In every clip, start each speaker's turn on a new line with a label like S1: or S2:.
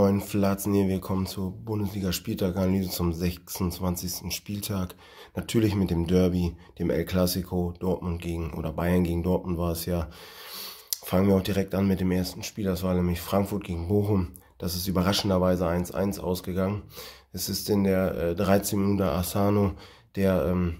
S1: Moin Flatzen hier, willkommen zur Bundesliga-Spieltag-Analyse zum 26. Spieltag. Natürlich mit dem Derby, dem El Clasico, Dortmund gegen oder Bayern gegen Dortmund war es ja. Fangen wir auch direkt an mit dem ersten Spiel, das war nämlich Frankfurt gegen Bochum. Das ist überraschenderweise 1-1 ausgegangen. Es ist in der äh, 13 Minute Asano, der ähm,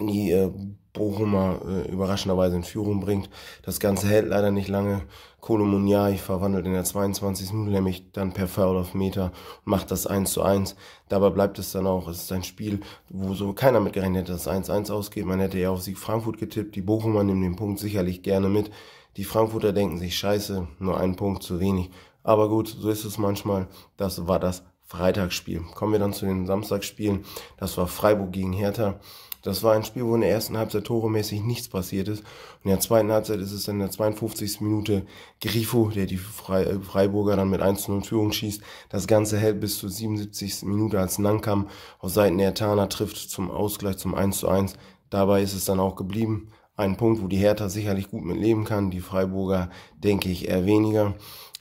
S1: die äh, Bochumer äh, überraschenderweise in Führung bringt. Das Ganze hält leider nicht lange. Kolomoniai verwandelt in der 22. Minute nämlich dann per Foul auf Meter macht das 1 zu 1. Dabei bleibt es dann auch. Es ist ein Spiel, wo so keiner mit gerechnet hätte, dass 1 1 ausgeht. Man hätte ja auf Sieg Frankfurt getippt. Die Bochumer nehmen den Punkt sicherlich gerne mit. Die Frankfurter denken sich, scheiße, nur ein Punkt zu wenig. Aber gut, so ist es manchmal. Das war das Freitagsspiel. Kommen wir dann zu den Samstagsspielen. Das war Freiburg gegen Hertha. Das war ein Spiel, wo in der ersten Halbzeit toremäßig nichts passiert ist. Und in der zweiten Halbzeit ist es dann in der 52. Minute Grifo, der die äh, Freiburger dann mit 1 zu 0 Führung schießt. Das Ganze hält bis zur 77. Minute, als Nankam auf Seiten der Tana trifft zum Ausgleich zum 1 zu 1. Dabei ist es dann auch geblieben. Ein Punkt, wo die Hertha sicherlich gut mitleben kann. Die Freiburger denke ich eher weniger.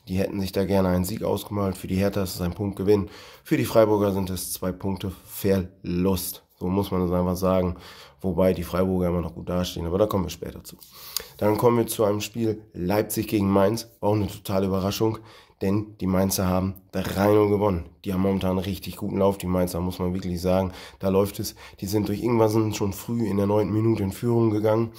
S1: Die hätten sich da gerne einen Sieg ausgemalt. Für die Hertha ist es ein Punktgewinn. Für die Freiburger sind es zwei Punkte Verlust. So muss man es einfach sagen. Wobei die Freiburger immer noch gut dastehen, aber da kommen wir später zu. Dann kommen wir zu einem Spiel Leipzig gegen Mainz. auch eine totale Überraschung, denn die Mainzer haben 3-0 gewonnen. Die haben momentan einen richtig guten Lauf, die Mainzer, muss man wirklich sagen. Da läuft es. Die sind durch Ingwersen schon früh in der neunten Minute in Führung gegangen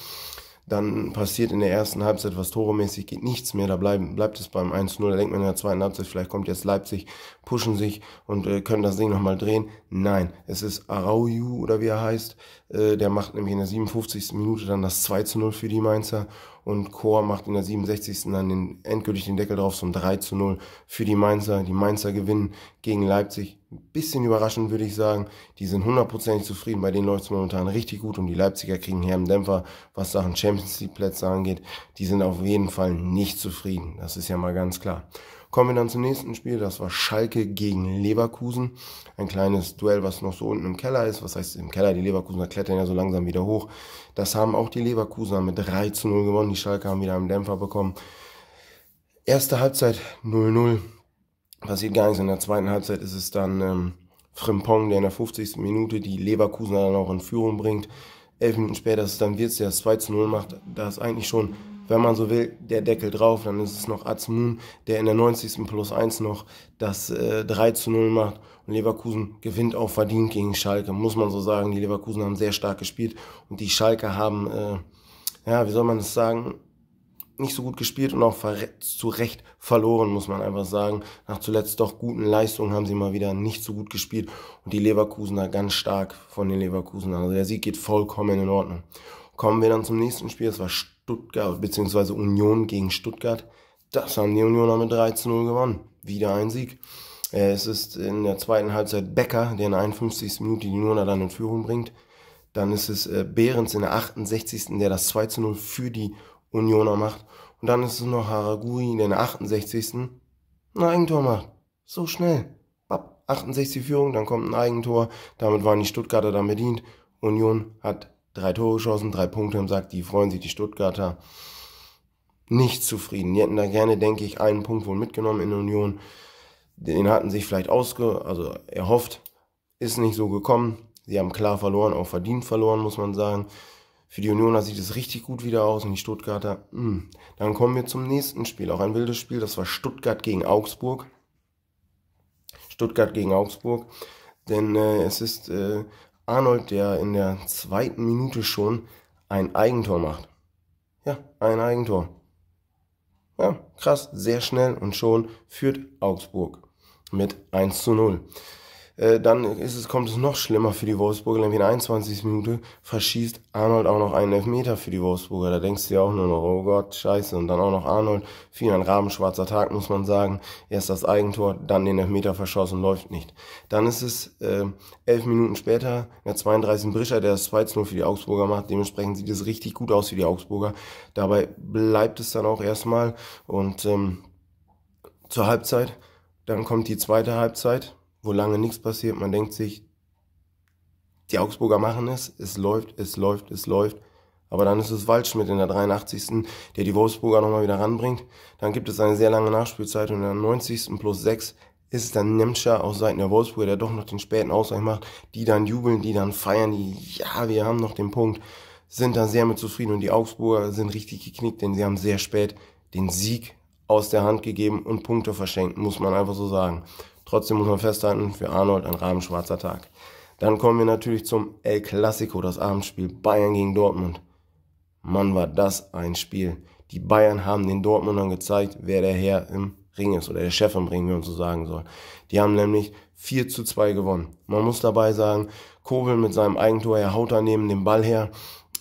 S1: dann passiert in der ersten Halbzeit was toremäßig, geht nichts mehr. Da bleiben, bleibt es beim 1-0. Da denkt man in der zweiten Halbzeit, vielleicht kommt jetzt Leipzig, pushen sich und äh, können das Ding nochmal drehen. Nein, es ist Arauju oder wie er heißt. Äh, der macht nämlich in der 57. Minute dann das 2-0 für die Mainzer. Und Chor macht in der 67. dann den, endgültig den Deckel drauf zum 3-0 für die Mainzer. Die Mainzer gewinnen gegen Leipzig bisschen überraschend, würde ich sagen. Die sind hundertprozentig zufrieden. Bei denen läuft es momentan richtig gut und die Leipziger kriegen hier im Dämpfer, was Sachen Champions League Plätze angeht. Die sind auf jeden Fall nicht zufrieden. Das ist ja mal ganz klar. Kommen wir dann zum nächsten Spiel. Das war Schalke gegen Leverkusen. Ein kleines Duell, was noch so unten im Keller ist. Was heißt im Keller? Die Leverkusener klettern ja so langsam wieder hoch. Das haben auch die Leverkusener mit 3 zu 0 gewonnen. Die Schalke haben wieder einen Dämpfer bekommen. Erste Halbzeit 0-0 passiert gar nichts. In der zweiten Halbzeit ist es dann ähm, Frimpong, der in der 50. Minute die Leverkusen dann auch in Führung bringt. Elf Minuten später ist es dann Wirtz, der das 2 zu 0 macht. Da ist eigentlich schon, wenn man so will, der Deckel drauf. Dann ist es noch Azmun, der in der 90. plus 1 noch das äh, 3 zu 0 macht. Und Leverkusen gewinnt auch verdient gegen Schalke, muss man so sagen. Die Leverkusen haben sehr stark gespielt und die Schalke haben, äh, ja, wie soll man das sagen, nicht so gut gespielt und auch zu Recht verloren, muss man einfach sagen. Nach zuletzt doch guten Leistungen haben sie mal wieder nicht so gut gespielt und die Leverkusener ganz stark von den Leverkusener. Also der Sieg geht vollkommen in Ordnung. Kommen wir dann zum nächsten Spiel, das war Stuttgart bzw. Union gegen Stuttgart. Das haben die Unioner mit 3 zu 0 gewonnen. Wieder ein Sieg. Äh, es ist in der zweiten Halbzeit Becker, der in 51. Minute die Unioner dann in Führung bringt. Dann ist es äh, Behrens in der 68. der das 2 zu 0 für die Unioner macht. Und dann ist es noch Haragui, in der 68. ein Eigentor macht. So schnell. Bap, 68 Führung, dann kommt ein Eigentor. Damit waren die Stuttgarter dann bedient. Union hat drei Tore geschossen, drei Punkte im Sack. Die freuen sich, die Stuttgarter, nicht zufrieden. Die hätten da gerne, denke ich, einen Punkt wohl mitgenommen in Union. Den hatten sich vielleicht ausge, also erhofft. Ist nicht so gekommen. Sie haben klar verloren, auch verdient verloren, muss man sagen. Für die Unioner sieht es richtig gut wieder aus und die Stuttgarter, mh. Hm, dann kommen wir zum nächsten Spiel. Auch ein wildes Spiel, das war Stuttgart gegen Augsburg. Stuttgart gegen Augsburg. Denn äh, es ist äh, Arnold, der in der zweiten Minute schon ein Eigentor macht. Ja, ein Eigentor. Ja, krass, sehr schnell und schon führt Augsburg mit 1 zu 0. Äh, dann ist es, kommt es noch schlimmer für die Wolfsburger, nämlich in der 21. Minute verschießt Arnold auch noch einen Elfmeter für die Wolfsburger. Da denkst du ja auch nur noch, oh Gott, scheiße. Und dann auch noch Arnold. fiel ein rabenschwarzer Tag, muss man sagen. Erst das Eigentor, dann den Elfmeter verschossen, läuft nicht. Dann ist es äh, elf Minuten später, der 32. Brischer, der das 2-0 für die Augsburger macht. Dementsprechend sieht es richtig gut aus für die Augsburger. Dabei bleibt es dann auch erstmal. Und ähm, zur Halbzeit, dann kommt die zweite Halbzeit wo lange nichts passiert. Man denkt sich, die Augsburger machen es, es läuft, es läuft, es läuft. Aber dann ist es Waldschmidt in der 83. der die Wolfsburger nochmal wieder ranbringt. Dann gibt es eine sehr lange Nachspielzeit und in der 90. plus 6 ist es dann Nemtscher auf Seiten der Wolfsburger, der doch noch den späten Ausgleich macht, die dann jubeln, die dann feiern, die, ja, wir haben noch den Punkt, sind da sehr mit zufrieden und die Augsburger sind richtig geknickt, denn sie haben sehr spät den Sieg aus der Hand gegeben und Punkte verschenkt, muss man einfach so sagen. Trotzdem muss man festhalten, für Arnold ein rabenschwarzer Tag. Dann kommen wir natürlich zum El Clasico, das Abendspiel Bayern gegen Dortmund. Mann, war das ein Spiel. Die Bayern haben den Dortmundern gezeigt, wer der Herr im Ring ist oder der Chef im Ring, wie man so sagen soll. Die haben nämlich 4 zu 2 gewonnen. Man muss dabei sagen, Kobel mit seinem Eigentor, er haut daneben den Ball her,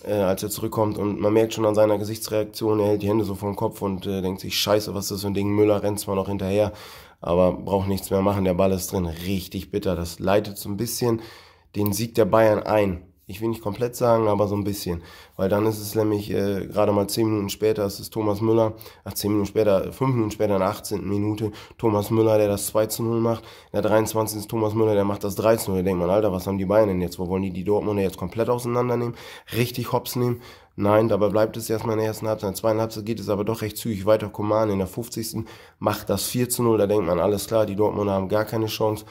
S1: äh, als er zurückkommt und man merkt schon an seiner Gesichtsreaktion, er hält die Hände so vom Kopf und äh, denkt sich, scheiße, was ist das für ein Ding, Müller rennt zwar noch hinterher, aber braucht nichts mehr machen. Der Ball ist drin, richtig bitter. Das leitet so ein bisschen den Sieg der Bayern ein ich will nicht komplett sagen, aber so ein bisschen. Weil dann ist es nämlich äh, gerade mal zehn Minuten später, es ist Thomas Müller, ach, zehn Minuten später, fünf Minuten später, in der 18. Minute, Thomas Müller, der das 2 zu 0 macht. In der 23. ist Thomas Müller, der macht das 3 zu 0. Da denkt man, Alter, was haben die Bayern denn jetzt? Wo wollen die die Dortmunder jetzt komplett auseinandernehmen? Richtig hops nehmen? Nein, dabei bleibt es erstmal in der ersten Halbzeit. In der zweiten Halbzeit geht es aber doch recht zügig weiter. Koman in der 50. macht das 4 zu 0. Da denkt man, alles klar, die Dortmunder haben gar keine Chance.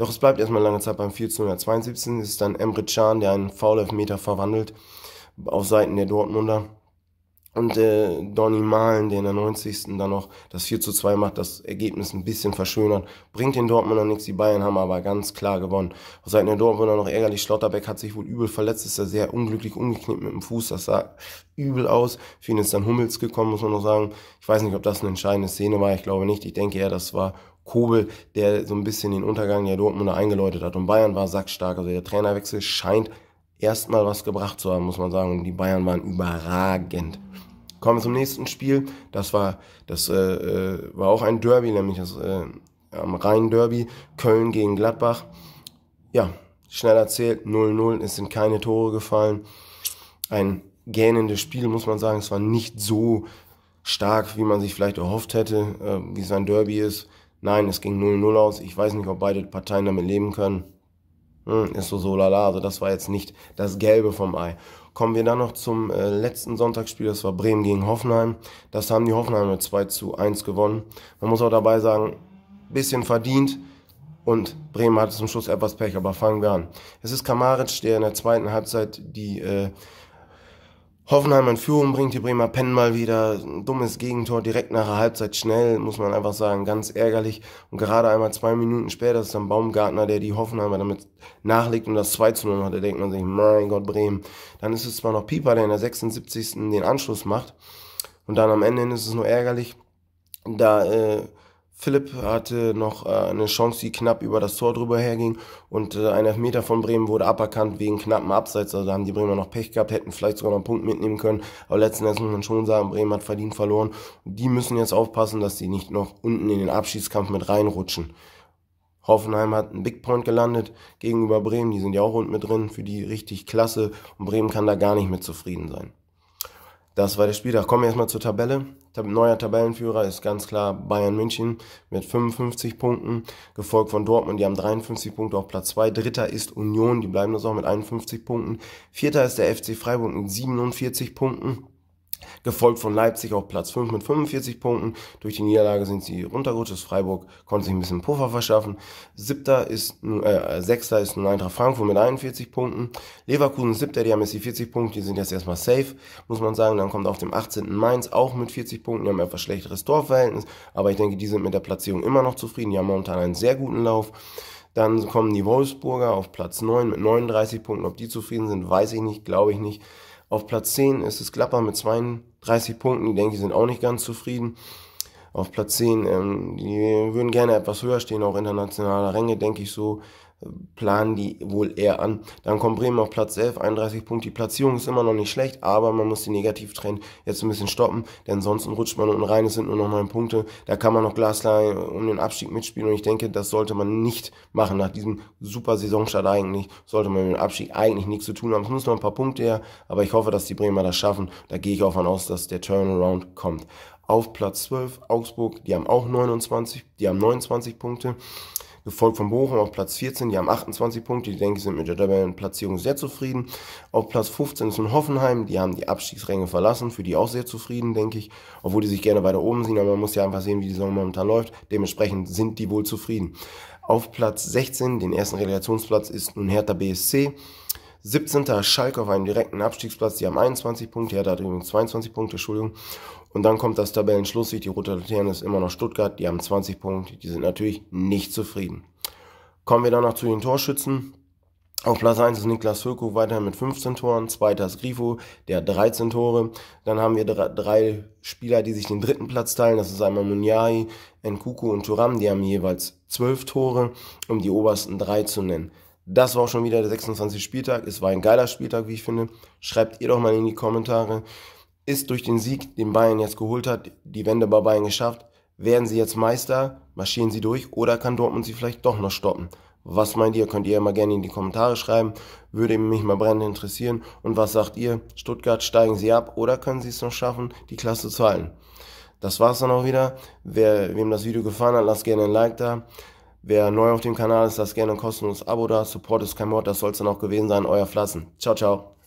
S1: Doch es bleibt erstmal lange Zeit beim 4 zu 0. 72 ist dann Emre Can, der einen Foul-Elfmeter verwandelt auf Seiten der Dortmunder. Und äh, Donny Malen, der in der 90. dann noch das 4 zu 2 macht, das Ergebnis ein bisschen verschönert. Bringt den Dortmunder nichts, die Bayern haben aber ganz klar gewonnen. Auf Seiten der Dortmunder noch ärgerlich, Schlotterbeck hat sich wohl übel verletzt, ist er sehr unglücklich umgeknickt mit dem Fuß, das sah übel aus. Für ihn ist dann Hummels gekommen, muss man noch sagen. Ich weiß nicht, ob das eine entscheidende Szene war, ich glaube nicht. Ich denke eher, das war Kobel, der so ein bisschen den Untergang der Dortmunder eingeläutet hat. Und Bayern war sackstark. Also der Trainerwechsel scheint erstmal was gebracht zu haben, muss man sagen. Und die Bayern waren überragend. Kommen wir zum nächsten Spiel. Das war, das äh, äh war auch ein Derby, nämlich das äh, am Rhein-Derby, Köln gegen Gladbach. Ja, schnell erzählt, 0-0, es sind keine Tore gefallen. Ein gähnendes Spiel, muss man sagen. Es war nicht so stark, wie man sich vielleicht erhofft hätte, äh, wie es ein Derby ist. Nein, es ging 0-0 aus. Ich weiß nicht, ob beide Parteien damit leben können. Hm, ist so so lala. Also das war jetzt nicht das Gelbe vom Ei. Kommen wir dann noch zum äh, letzten Sonntagsspiel. Das war Bremen gegen Hoffenheim. Das haben die Hoffenheimer 2 zu 1 gewonnen. Man muss auch dabei sagen, bisschen verdient. Und Bremen hatte zum Schluss etwas Pech, aber fangen wir an. Es ist Kamaric, der in der zweiten Halbzeit die äh, Hoffenheim in Führung bringt die Bremer Pennen mal wieder. Ein dummes Gegentor direkt nach der Halbzeit schnell, muss man einfach sagen, ganz ärgerlich. Und gerade einmal zwei Minuten später ist dann Baumgartner, der die Hoffenheimer damit nachlegt und das 2 zu 0 hat. Da denkt man sich, mein Gott, Bremen. Dann ist es zwar noch Pieper, der in der 76. den Anschluss macht. Und dann am Ende ist es nur ärgerlich. Da äh, Philipp hatte noch äh, eine Chance, die knapp über das Tor drüber herging und äh, ein Elfmeter von Bremen wurde aberkannt wegen knappen Abseits. Also da haben die Bremer noch Pech gehabt, hätten vielleicht sogar noch einen Punkt mitnehmen können. Aber letzten Endes muss man schon sagen, Bremen hat verdient verloren. Und die müssen jetzt aufpassen, dass die nicht noch unten in den Abschiedskampf mit reinrutschen. Hoffenheim hat einen Big Point gelandet gegenüber Bremen. Die sind ja auch unten mit drin, für die richtig klasse. Und Bremen kann da gar nicht mit zufrieden sein. Das war der Spieltag. Kommen wir erstmal zur Tabelle. Neuer Tabellenführer ist ganz klar Bayern München mit 55 Punkten, gefolgt von Dortmund, die haben 53 Punkte auf Platz 2. Dritter ist Union, die bleiben das auch mit 51 Punkten. Vierter ist der FC Freiburg mit 47 Punkten gefolgt von Leipzig auf Platz 5 mit 45 Punkten. Durch die Niederlage sind sie runtergerutscht. Freiburg konnte sich ein bisschen Puffer verschaffen. Siebter ist, äh, Sechster ist nun Eintracht Frankfurt mit 41 Punkten. Leverkusen siebter, die haben jetzt die 40 Punkte, die sind jetzt erstmal safe, muss man sagen. Dann kommt auf dem 18. Mainz auch mit 40 Punkten, die haben etwas schlechteres Torverhältnis, aber ich denke, die sind mit der Platzierung immer noch zufrieden. Die haben momentan einen sehr guten Lauf. Dann kommen die Wolfsburger auf Platz 9 mit 39 Punkten. Ob die zufrieden sind, weiß ich nicht, glaube ich nicht. Auf Platz 10 ist es Klapper mit 32 Punkten. Die denke ich sind auch nicht ganz zufrieden. Auf Platz 10, ähm, die würden gerne etwas höher stehen, auch internationaler Ränge, denke ich so planen die wohl eher an. Dann kommt Bremen auf Platz 11, 31 Punkte. Die Platzierung ist immer noch nicht schlecht, aber man muss den Negativtrend jetzt ein bisschen stoppen, denn sonst rutscht man unten rein. Es sind nur noch 9 Punkte. Da kann man noch glasklar um den Abstieg mitspielen und ich denke, das sollte man nicht machen. Nach diesem super Saisonstart eigentlich sollte man mit dem Abstieg eigentlich nichts zu tun haben. Es muss noch ein paar Punkte her, aber ich hoffe, dass die Bremer das schaffen. Da gehe ich auch von aus, dass der Turnaround kommt. Auf Platz 12 Augsburg, die haben auch 29, die haben 29 Punkte gefolgt von Bochum auf Platz 14, die haben 28 Punkte, die denke ich sind mit der Tabellenplatzierung sehr zufrieden. Auf Platz 15 ist nun Hoffenheim, die haben die Abstiegsränge verlassen, für die auch sehr zufrieden, denke ich, obwohl die sich gerne weiter oben sehen, aber man muss ja einfach sehen, wie die Saison momentan läuft. Dementsprechend sind die wohl zufrieden. Auf Platz 16, den ersten Relegationsplatz, ist nun Hertha BSC. 17. Schalke auf einem direkten Abstiegsplatz, die haben 21 Punkte, Er hat übrigens 22 Punkte, Entschuldigung. Und dann kommt das Tabellenschlusslicht, die rote Laterne ist immer noch Stuttgart, die haben 20 Punkte, die sind natürlich nicht zufrieden. Kommen wir dann noch zu den Torschützen. Auf Platz 1 ist Niklas Höko weiterhin mit 15 Toren, zweiter ist Grifo, der hat 13 Tore. Dann haben wir drei Spieler, die sich den dritten Platz teilen, das ist einmal Munyai, Nkuku und Turam, die haben jeweils 12 Tore, um die obersten drei zu nennen. Das war auch schon wieder der 26. Spieltag. Es war ein geiler Spieltag, wie ich finde. Schreibt ihr doch mal in die Kommentare. Ist durch den Sieg, den Bayern jetzt geholt hat, die Wende bei Bayern geschafft? Werden sie jetzt Meister? Marschieren sie durch? Oder kann Dortmund sie vielleicht doch noch stoppen? Was meint ihr? Könnt ihr ja mal gerne in die Kommentare schreiben. Würde mich mal brennend interessieren. Und was sagt ihr? Stuttgart steigen sie ab oder können sie es noch schaffen, die Klasse zu halten? Das war's dann auch wieder. Wer, wem das Video gefallen hat, lasst gerne ein Like da. Wer neu auf dem Kanal ist, lasst gerne ein kostenloses Abo da. Support ist kein Mord, das soll es dann auch gewesen sein. Euer Flassen. Ciao, ciao.